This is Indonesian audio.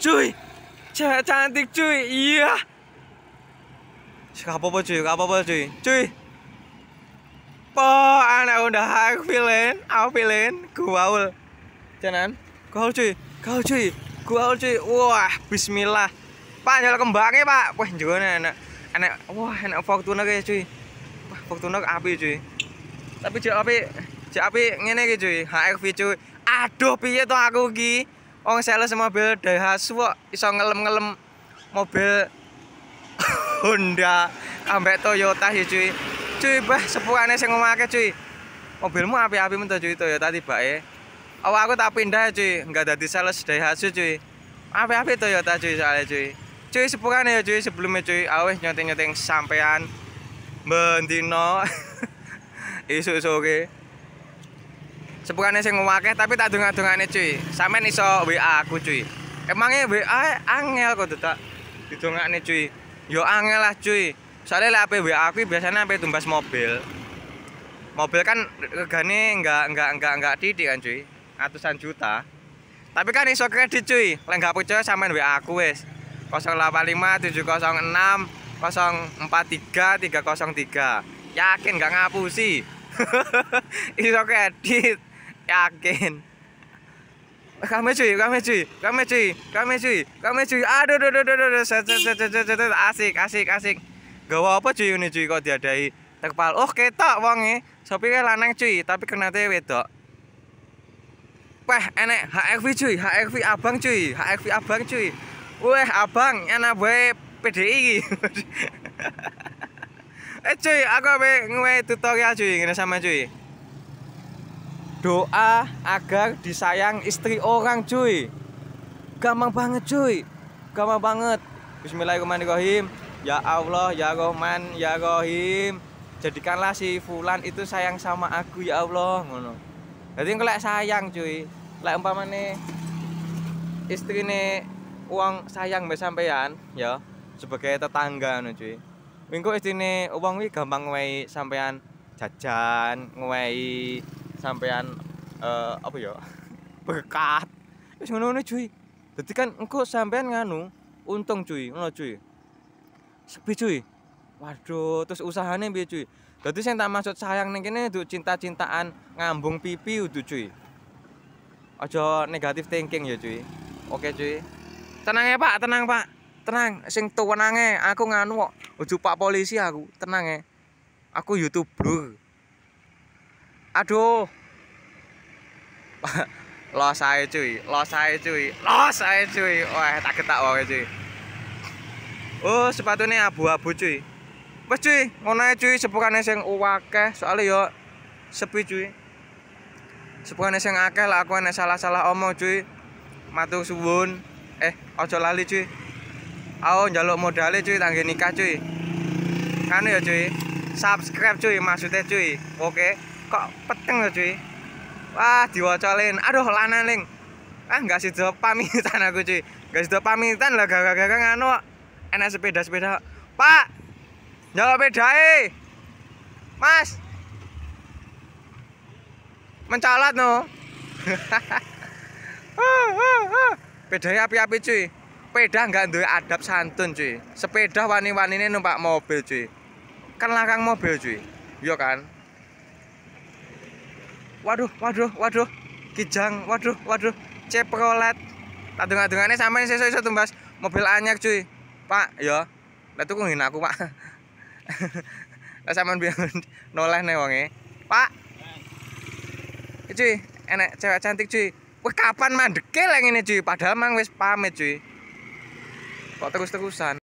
cuy cewek cantik cuy iya gak apa-apa cuy gak apa-apa cuy cuy po anak udah aku pilih aku pilih gaul jangan gaul cuy gaul cuy gaul cuy wah bismillah pak nyala kembangnya pak wah juga anak anak wah anak fortuna kayak cuy wah fortuna api cuy tapi cuy api cuy api ngene cuy HRV cuy aduh piye tuh aku ki wong sales mobil Daihatsu kok iso ngelem-ngelem mobil Honda ambek Toyota ya cuy. Cuy bah sepukane sing ngomake cuy. Mobilmu api-api mento cuy Toyota tibake. Awak aku tak pindah ya cuy, enggak dadi sales Daihatsu cuy. Api-api Toyota cuy soalnya cuy. Cuy sepukane ya cuy sebelumnya cuy, awes ah, nyoteng-nyoteng sampean bendino. Isu-isu ge. sepukane sih akeh tapi tak dengar dungane cuy nih iso WA aku cuy emangnya WA angel kok tidak nih cuy yo angel lah cuy soalnya lah apa WA aku biasanya apa tumbas mobil mobil kan regane enggak enggak enggak enggak titik kan cuy ratusan juta tapi kan iso kredit cuy lengkap gak percaya sama WA aku wes 085 706 043 303 yakin enggak ngapusi iso kredit Yakin. kami cuy, kami cuy, kami cuy, kami cuy, kami cuy. Aduh, aduh, aduh, aduh, aduh, set, set, set, set, asik, asik, asik. gak apa cuy ini cuy kok diadai tekpal. Oh, ketok wonge. Sopire lanang cuy, tapi kena kenate wedok. Wah, enek HRV cuy, HRV abang cuy, HRV abang cuy. Wah, abang enak bae PDI Eh cuy, aku abe ngewe tutorial cuy, ini sama cuy doa agar disayang istri orang cuy gampang banget cuy gampang banget Bismillahirrahmanirrahim ya Allah ya Rahman ya Rahim jadikanlah si Fulan itu sayang sama aku ya Allah ngono jadi kalau sayang cuy lek umpamane istri nih uang sayang mbak sampean ya sebagai tetangga nih cuy minggu istri nih uang wi gampang ngewahi sampean jajan ngewahi sampean uh, apa ya berkat wis ngono-ngono cuy jadi kan engko sampean nganu untung cuy ngono cuy sepi cuy waduh terus usahanya biar cuy jadi saya tak maksud sayang nih kene itu cinta-cintaan ngambung pipi udah cuy aja negatif thinking ya cuy oke cuy tenang ya pak tenang pak tenang sing tuwenange aku nganu kok ujuk pak polisi aku tenang ya aku youtuber aduh los saya cuy los saya cuy los saya cuy wah tak ketak wae cuy oh sepatu ini abu-abu cuy wes cuy ngono ae cuy sepukane sing akeh soalnya yo sepi cuy sepukane sing akeh lah aku ana salah-salah omong cuy matur suwun eh ojo lali cuy aku njaluk modalnya cuy tangge nikah cuy kan ya cuy subscribe cuy maksudnya cuy oke okay kok peteng loh cuy wah diwacolin aduh lana ling ah nggak sih pamitan aku cuy nggak sih pamitan lah gak gak nganu enak sepeda-sepeda pak jawab pedae eh! mas mencalat no pedanya api-api cuy pedang nggak duwe adab santun cuy sepeda wani-wanine numpak mobil cuy kan larang mobil cuy iya kan waduh, waduh, waduh, kijang, waduh, waduh, ceprolet. Tadung adungannya sampai saya soi tumbas mobil anyar cuy, pak, ya, lah tuh kungin aku pak. Lah sama biar noleh nih wonge, pak. Cuy, enak cewek cantik cuy. Wah kapan mandekel yang ini cuy? Padahal mang wis pamit cuy. Kok terus-terusan?